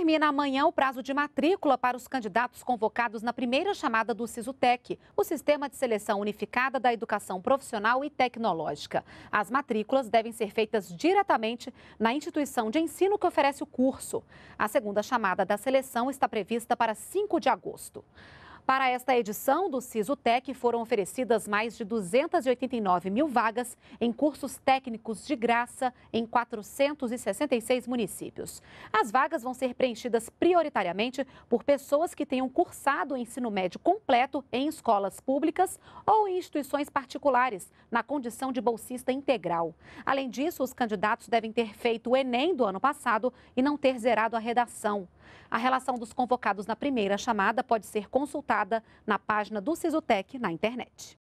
termina amanhã o prazo de matrícula para os candidatos convocados na primeira chamada do SISUTEC, o Sistema de Seleção Unificada da Educação Profissional e Tecnológica. As matrículas devem ser feitas diretamente na instituição de ensino que oferece o curso. A segunda chamada da seleção está prevista para 5 de agosto. Para esta edição do SISUTEC foram oferecidas mais de 289 mil vagas em cursos técnicos de graça em 466 municípios. As vagas vão ser preenchidas prioritariamente por pessoas que tenham cursado o ensino médio completo em escolas públicas ou em instituições particulares, na condição de bolsista integral. Além disso, os candidatos devem ter feito o Enem do ano passado e não ter zerado a redação. A relação dos convocados na primeira chamada pode ser consultada na página do Sisutec na internet.